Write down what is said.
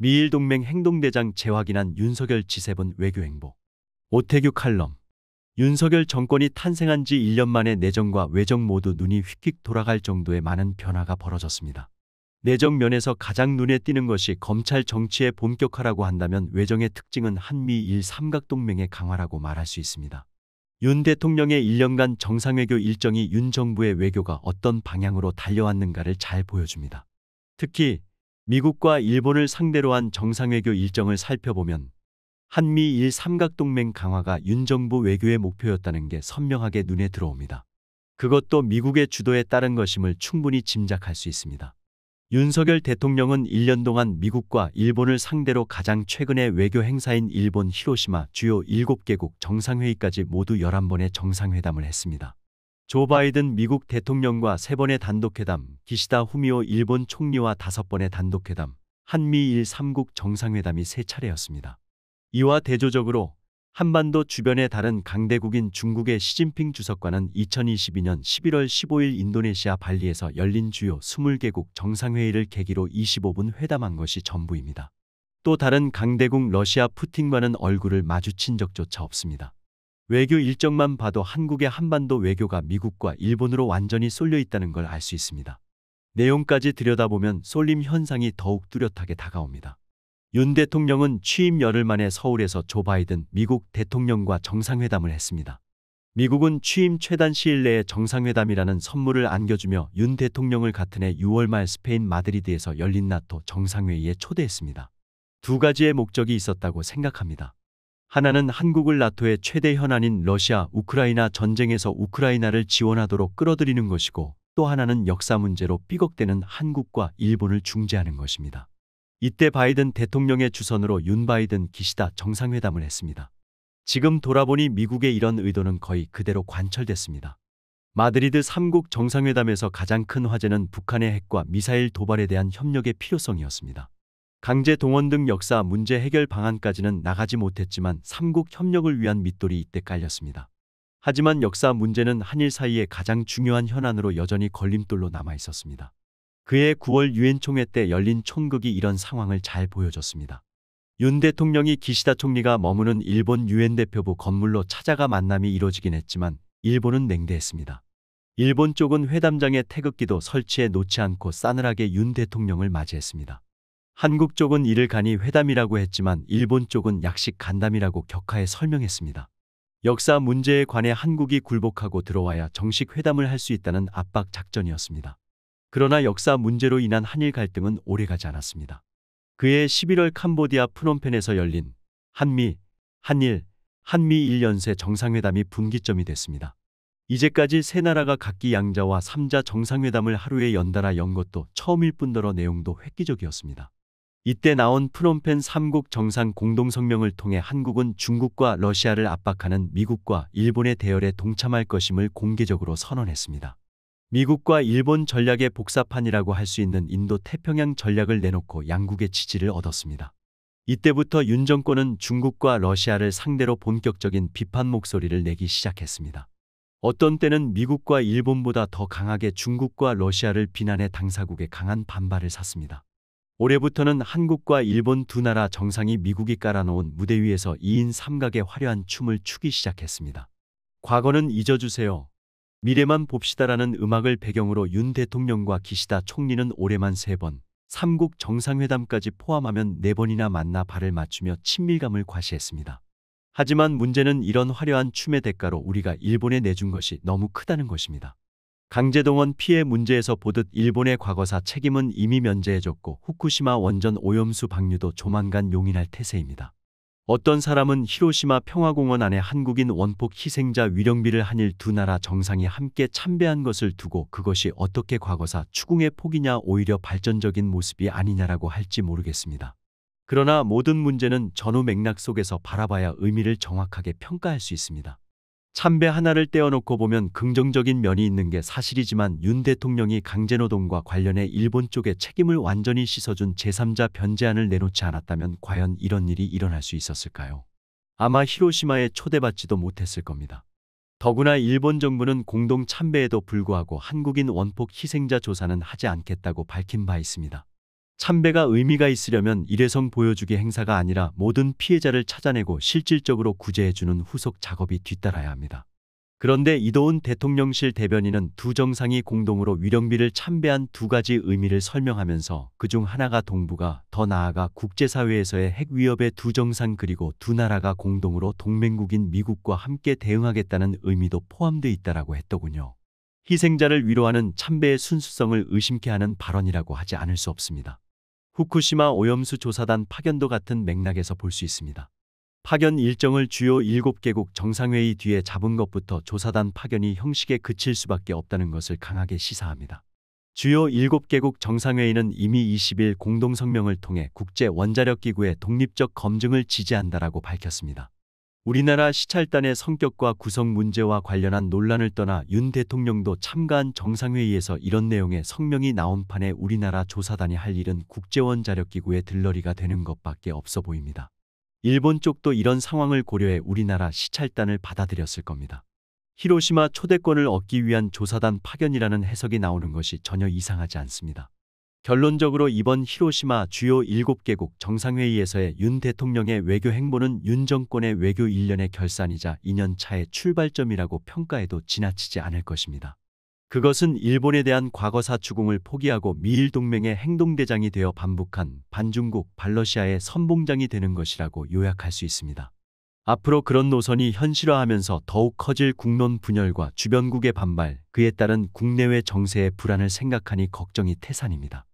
미일동맹 행동대장 재확인한 윤석열 지세본 외교행보 오태규 칼럼 윤석열 정권이 탄생한 지 1년 만에 내정과 외정 모두 눈이 휙휙 돌아갈 정도의 많은 변화가 벌어졌습니다. 내정 면에서 가장 눈에 띄는 것이 검찰 정치의 본격화라고 한다면 외정의 특징은 한미일 삼각동맹의 강화라고 말할 수 있습니다. 윤 대통령의 1년간 정상외교 일정이 윤 정부의 외교가 어떤 방향으로 달려왔는가를 잘 보여줍니다. 특히 미국과 일본을 상대로 한 정상외교 일정을 살펴보면 한미일 삼각동맹 강화가 윤 정부 외교의 목표였다는 게 선명하게 눈에 들어옵니다. 그것도 미국의 주도에 따른 것임을 충분히 짐작할 수 있습니다. 윤석열 대통령은 1년 동안 미국과 일본을 상대로 가장 최근의 외교 행사인 일본 히로시마 주요 7개국 정상회의까지 모두 11번의 정상회담을 했습니다. 조 바이든 미국 대통령과 세 번의 단독회담, 기시다 후미오 일본 총리와 다섯 번의 단독회담, 한미일 3국 정상회담이 세 차례였습니다. 이와 대조적으로 한반도 주변의 다른 강대국인 중국의 시진핑 주석과는 2022년 11월 15일 인도네시아 발리에서 열린 주요 20개국 정상회의를 계기로 25분 회담한 것이 전부입니다. 또 다른 강대국 러시아 푸틴과는 얼굴을 마주친 적조차 없습니다. 외교 일정만 봐도 한국의 한반도 외교가 미국과 일본으로 완전히 쏠려 있다는 걸 알 수 있습니다. 내용까지 들여다보면 쏠림 현상이 더욱 뚜렷하게 다가옵니다. 윤 대통령은 취임 열흘 만에 서울에서 조 바이든 미국 대통령과 정상회담을 했습니다. 미국은 취임 최단 시일 내에 정상회담이라는 선물을 안겨주며 윤 대통령을 같은 해 6월 말 스페인 마드리드에서 열린 나토 정상회의에 초대했습니다. 두 가지의 목적이 있었다고 생각합니다. 하나는 한국을 나토의 최대 현안인 러시아 우크라이나 전쟁에서 우크라이나를 지원하도록 끌어들이는 것이고 또 하나는 역사 문제로 삐걱대는 한국과 일본을 중재하는 것입니다. 이때 바이든 대통령의 주선으로 윤 바이든 기시다 정상회담을 했습니다. 지금 돌아보니 미국의 이런 의도는 거의 그대로 관철됐습니다. 마드리드 3국 정상회담에서 가장 큰 화제는 북한의 핵과 미사일 도발에 대한 협력의 필요성이었습니다. 강제 동원 등 역사 문제 해결 방안까지는 나가지 못했지만 삼국 협력을 위한 밑돌이 이때 깔렸습니다. 하지만 역사 문제는 한일 사이의 가장 중요한 현안으로 여전히 걸림돌로 남아 있었습니다. 그해 9월 유엔 총회 때 열린 총극이 이런 상황을 잘 보여줬습니다. 윤 대통령이 기시다 총리가 머무는 일본 유엔 대표부 건물로 찾아가 만남이 이뤄지긴 했지만 일본은 냉대했습니다. 일본 쪽은 회담장에 태극기도 설치해 놓지 않고 싸늘하게 윤 대통령을 맞이했습니다. 한국 쪽은 이를 간이 회담이라고 했지만 일본 쪽은 약식 간담이라고 격하에 설명했습니다. 역사 문제에 관해 한국이 굴복하고 들어와야 정식 회담을 할 수 있다는 압박 작전이었습니다. 그러나 역사 문제로 인한 한일 갈등은 오래가지 않았습니다. 그해 11월 캄보디아 프놈펜에서 열린 한미, 한일, 한미 1년새 정상회담이 분기점이 됐습니다. 이제까지 세 나라가 각기 양자와 삼자 정상회담을 하루에 연달아 연 것도 처음일 뿐더러 내용도 획기적이었습니다. 이때 나온 프롬펜 3국 정상 공동성명을 통해 한국은 중국과 러시아를 압박하는 미국과 일본의 대열에 동참할 것임을 공개적으로 선언했습니다. 미국과 일본 전략의 복사판이라고 할 수 있는 인도 태평양 전략을 내놓고 양국의 지지를 얻었습니다. 이때부터 윤 정권은 중국과 러시아를 상대로 본격적인 비판 목소리를 내기 시작했습니다. 어떤 때는 미국과 일본보다 더 강하게 중국과 러시아를 비난해 당사국의 강한 반발을 샀습니다. 올해부터는 한국과 일본 두 나라 정상이 미국이 깔아놓은 무대 위에서 2인 3각의 화려한 춤을 추기 시작했습니다. 과거는 잊어주세요. 미래만 봅시다라는 음악을 배경으로 윤 대통령과 기시다 총리는 올해만 3번, 삼국 정상회담까지 포함하면 4번이나 만나 발을 맞추며 친밀감을 과시했습니다. 하지만 문제는 이런 화려한 춤의 대가로 우리가 일본에 내준 것이 너무 크다는 것입니다. 강제동원 피해 문제에서 보듯 일본의 과거사 책임은 이미 면제해졌고 후쿠시마 원전 오염수 방류도 조만간 용인할 태세입니다. 어떤 사람은 히로시마 평화공원 안에 한국인 원폭 희생자 위령비를 한일 두 나라 정상이 함께 참배한 것을 두고 그것이 어떻게 과거사 추궁의 폭이냐 오히려 발전적인 모습이 아니냐라고 할지 모르겠습니다. 그러나 모든 문제는 전후 맥락 속에서 바라봐야 의미를 정확하게 평가할 수 있습니다. 참배 하나를 떼어놓고 보면 긍정적인 면이 있는 게 사실이지만 윤 대통령이 강제노동과 관련해 일본 쪽에 책임을 완전히 씻어준 제3자 변제안을 내놓지 않았다면 과연 이런 일이 일어날 수 있었을까요? 아마 히로시마에 초대받지도 못했을 겁니다. 더구나 일본 정부는 공동 참배에도 불구하고 한국인 원폭 희생자 조사는 하지 않겠다고 밝힌 바 있습니다. 참배가 의미가 있으려면 일회성 보여주기 행사가 아니라 모든 피해자를 찾아내고 실질적으로 구제해주는 후속 작업이 뒤따라야 합니다. 그런데 이도훈 대통령실 대변인은 두 정상이 공동으로 위령비를 참배한 두 가지 의미를 설명하면서 그 중 하나가 동북아, 더 나아가 국제사회에서의 핵위협의두 정상 그리고 두 나라가 공동으로 동맹국인 미국과 함께 대응하겠다는 의미도 포함돼 있다라고 했더군요. 희생자를 위로하는 참배의 순수성을 의심케 하는 발언이라고 하지 않을 수 없습니다. 후쿠시마 오염수 조사단 파견도 같은 맥락에서 볼 수 있습니다. 파견 일정을 주요 7개국 정상회의 뒤에 잡은 것부터 조사단 파견이 형식에 그칠 수밖에 없다는 것을 강하게 시사합니다. 주요 7개국 정상회의는 이미 20일 공동성명을 통해 국제 원자력기구의 독립적 검증을 지지한다라고 밝혔습니다. 우리나라 시찰단의 성격과 구성 문제와 관련한 논란을 떠나 윤 대통령도 참가한 정상회의에서 이런 내용의 성명이 나온 판에 우리나라 조사단이 할 일은 국제원 자력기구의 들러리가 되는 것밖에 없어 보입니다. 일본 쪽도 이런 상황을 고려해 우리나라 시찰단을 받아들였을 겁니다. 히로시마 초대권을 얻기 위한 조사단 파견이라는 해석이 나오는 것이 전혀 이상하지 않습니다. 결론적으로 이번 히로시마 주요 7개국 정상회의에서의 윤 대통령의 외교 행보는 윤 정권의 외교 1년의 결산이자 2년 차의 출발점이라고 평가해도 지나치지 않을 것입니다. 그것은 일본에 대한 과거사 추궁을 포기하고 미일 동맹의 행동대장이 되어 반복한 반중국 발러시아의 선봉장이 되는 것이라고 요약할 수 있습니다. 앞으로 그런 노선이 현실화하면서 더욱 커질 국론 분열과 주변국의 반발, 그에 따른 국내외 정세의 불안을 생각하니 걱정이 태산입니다.